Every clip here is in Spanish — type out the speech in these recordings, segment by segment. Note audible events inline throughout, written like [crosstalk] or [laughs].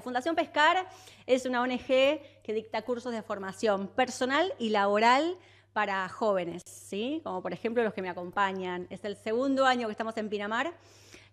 Fundación Pescar es una ONG que dicta cursos de formación personal y laboral para jóvenes, ¿sí? como por ejemplo los que me acompañan. Es el segundo año que estamos en Pinamar.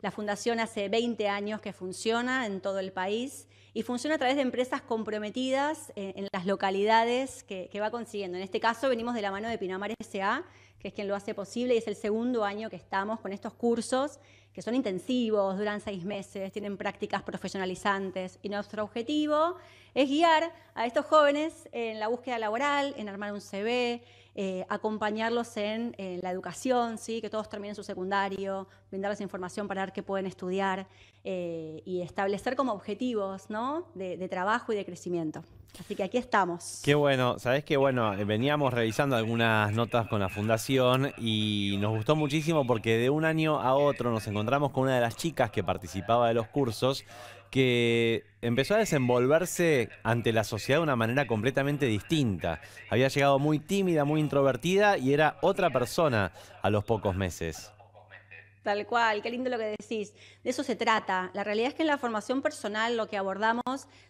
La fundación hace 20 años que funciona en todo el país y funciona a través de empresas comprometidas en, las localidades que, que va consiguiendo. En este caso venimos de la mano de Pinamar SA, que es quien lo hace posible, y es el segundo año que estamos con estos cursos que son intensivos, duran seis meses, tienen prácticas profesionalizantes, y nuestro objetivo es guiar a estos jóvenes en la búsqueda laboral, en armar un CV, eh, acompañarlos en, la educación, ¿sí? que todos terminen su secundario, brindarles información para ver qué pueden estudiar, eh, y establecer como objetivos de, trabajo y de crecimiento. Así que aquí estamos. Qué bueno, sabes que bueno, eh, veníamos revisando algunas notas con la fundación y nos gustó muchísimo porque de un año a otro nos encontramos con una de las chicas que participaba de los cursos que empezó a desenvolverse ante la sociedad de una manera completamente distinta. Había llegado muy tímida, muy introvertida y era otra persona a los pocos meses. Tal cual, qué lindo lo que decís. De eso se trata. La realidad es que en la formación personal lo que abordamos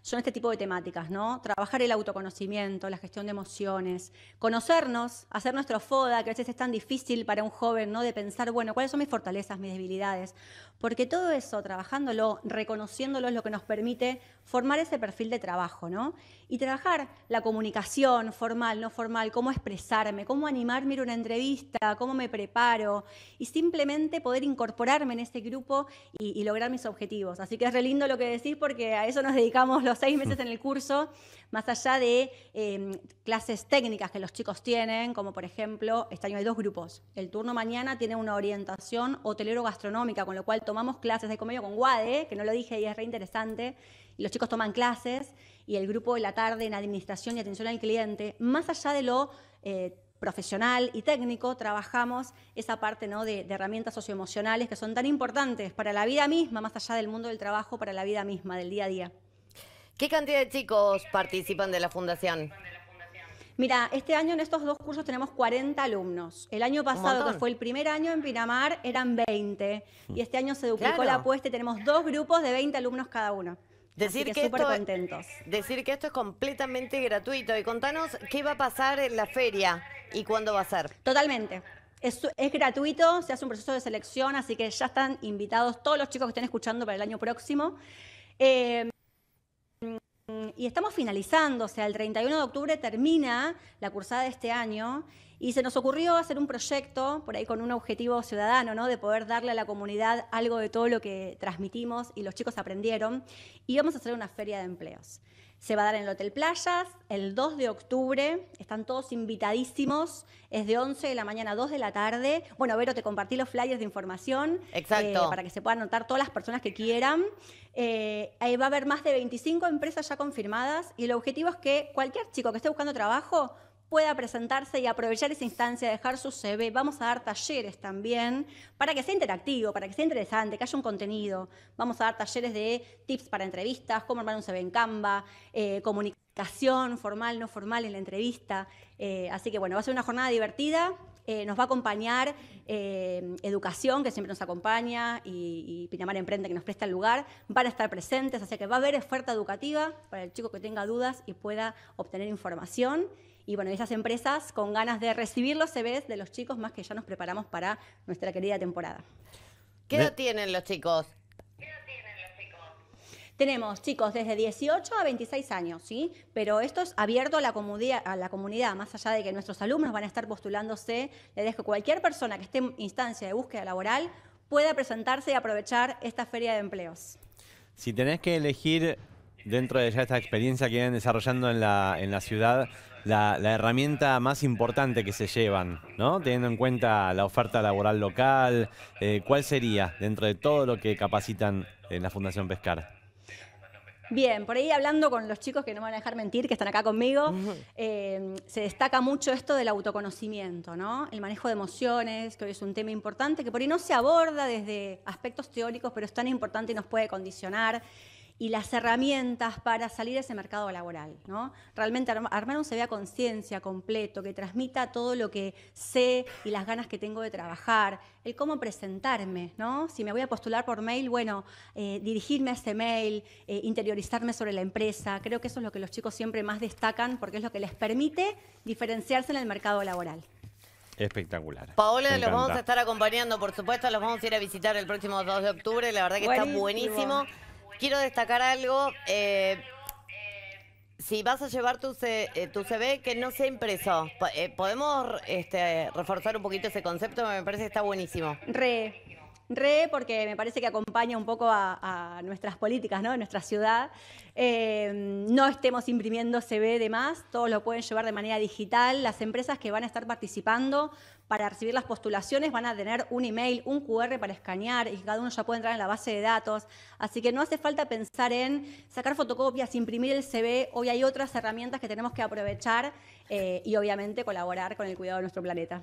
son este tipo de temáticas, ¿no? Trabajar el autoconocimiento, la gestión de emociones, conocernos, hacer nuestro FODA, que a veces es tan difícil para un joven, ¿no? De pensar, bueno, ¿cuáles son mis fortalezas, mis debilidades? Porque todo eso, trabajándolo, reconociéndolo, es lo que nos permite formar ese perfil de trabajo, ¿no? Y trabajar la comunicación formal, no formal, cómo expresarme, cómo animarme a una entrevista, cómo me preparo y simplemente poder incorporarme en este grupo y, lograr mis objetivos. Así que es re lindo lo que decís porque a eso nos dedicamos los seis meses [laughs] en el curso, más allá de em, clases técnicas que los chicos tienen, como por ejemplo, este año hay dos grupos. El turno mañana tiene una orientación hotelero-gastronómica, con lo cual tomamos clases de comedia con WADE, que no lo dije y es re interesante, y los chicos toman clases, y el grupo de la tarde en administración y atención al cliente, más allá de lo... Eh, profesional y técnico trabajamos esa parte ¿no? de, herramientas socioemocionales que son tan importantes para la vida misma, más allá del mundo del trabajo, para la vida misma, del día a día. ¿Qué cantidad de chicos participan de la fundación? Mira, este año en estos dos cursos tenemos 40 alumnos. El año pasado, que fue el primer año en Pinamar, eran 20. Mm. Y este año se duplicó la apuesta y tenemos dos grupos de 20 alumnos cada uno. Decir que, contentos. Decir que esto es completamente gratuito. Y contanos qué va a pasar en la feria y cuándo va a ser. Totalmente. Es, es, gratuito, se hace un proceso de selección, así que ya están invitados todos los chicos que estén escuchando para el año próximo. Eh, y estamos finalizando, o sea, el 31 de octubre termina la cursada de este año y se nos ocurrió hacer un proyecto, por ahí con un objetivo ciudadano, ¿no? de poder darle a la comunidad algo de todo lo que transmitimos y los chicos aprendieron. Y vamos a hacer una feria de empleos. Se va a dar en el Hotel Playas el 2 de octubre. Están todos invitadísimos. Es de 11 de la mañana a 2 de la tarde. Bueno, Vero, te compartí los flyers de información. Exacto. Eh, para que se puedan notar todas las personas que quieran. Eh, ahí va a haber más de 25 empresas ya confirmadas y el objetivo es que cualquier chico que esté buscando trabajo pueda presentarse y aprovechar esa instancia, dejar su CV. Vamos a dar talleres también para que sea interactivo, para que sea interesante, que haya un contenido. Vamos a dar talleres de tips para entrevistas, cómo armar un CV en Canva, eh, comunicación formal, no formal en la entrevista. Eh, así que bueno, va a ser una jornada divertida. Eh, nos va a acompañar educación, que siempre nos acompaña, y, y Pinamar Emprende, que nos presta el lugar. Van a estar presentes, así que va a haber oferta educativa para el chico que tenga dudas y pueda obtener información. Y bueno, esas empresas con ganas de recibir los CVs de los chicos, más que ya nos preparamos para nuestra querida temporada. ¿Qué edad tienen los chicos? ¿Qué tienen los chicos? Tenemos chicos desde 18 a 26 años, ¿sí? Pero esto es abierto a la, comunidad, a la comunidad, más allá de que nuestros alumnos van a estar postulándose. Le dejo cualquier persona que esté en instancia de búsqueda laboral pueda presentarse y aprovechar esta feria de empleos. Si tenés que elegir dentro de ya esta experiencia que vienen desarrollando en la, en la ciudad, la, herramienta más importante que se llevan, ¿no? Teniendo en cuenta la oferta laboral local, eh, ¿cuál sería dentro de todo lo que capacitan en la Fundación Pescar? Bien, por ahí hablando con los chicos que no me van a dejar mentir, que están acá conmigo, eh, se destaca mucho esto del autoconocimiento, ¿no? El manejo de emociones, que hoy es un tema importante, que por ahí no se aborda desde aspectos teóricos, pero es tan importante y nos puede condicionar y las herramientas para salir a ese mercado laboral. ¿no? Realmente armar un CV conciencia completo, que transmita todo lo que sé y las ganas que tengo de trabajar, el cómo presentarme, ¿no? si me voy a postular por mail, bueno, eh, dirigirme a ese mail, eh, interiorizarme sobre la empresa, creo que eso es lo que los chicos siempre más destacan porque es lo que les permite diferenciarse en el mercado laboral. Espectacular. Paola, los vamos a estar acompañando, por supuesto, los vamos a ir a visitar el próximo 2 de octubre, la verdad que está buenísimo quiero destacar algo. Eh, si vas a llevar tu, eh, tu CV, que no sea impreso. Eh, ¿Podemos este, reforzar un poquito ese concepto? Me parece que está buenísimo. Re. Re, porque me parece que acompaña un poco a, nuestras políticas, ¿no? En nuestra ciudad. Eh, no estemos imprimiendo CV de más, todos lo pueden llevar de manera digital. Las empresas que van a estar participando para recibir las postulaciones van a tener un email, un QR para escanear y cada uno ya puede entrar en la base de datos. Así que no hace falta pensar en sacar fotocopias, imprimir el CV. Hoy hay otras herramientas que tenemos que aprovechar eh, y obviamente colaborar con el cuidado de nuestro planeta.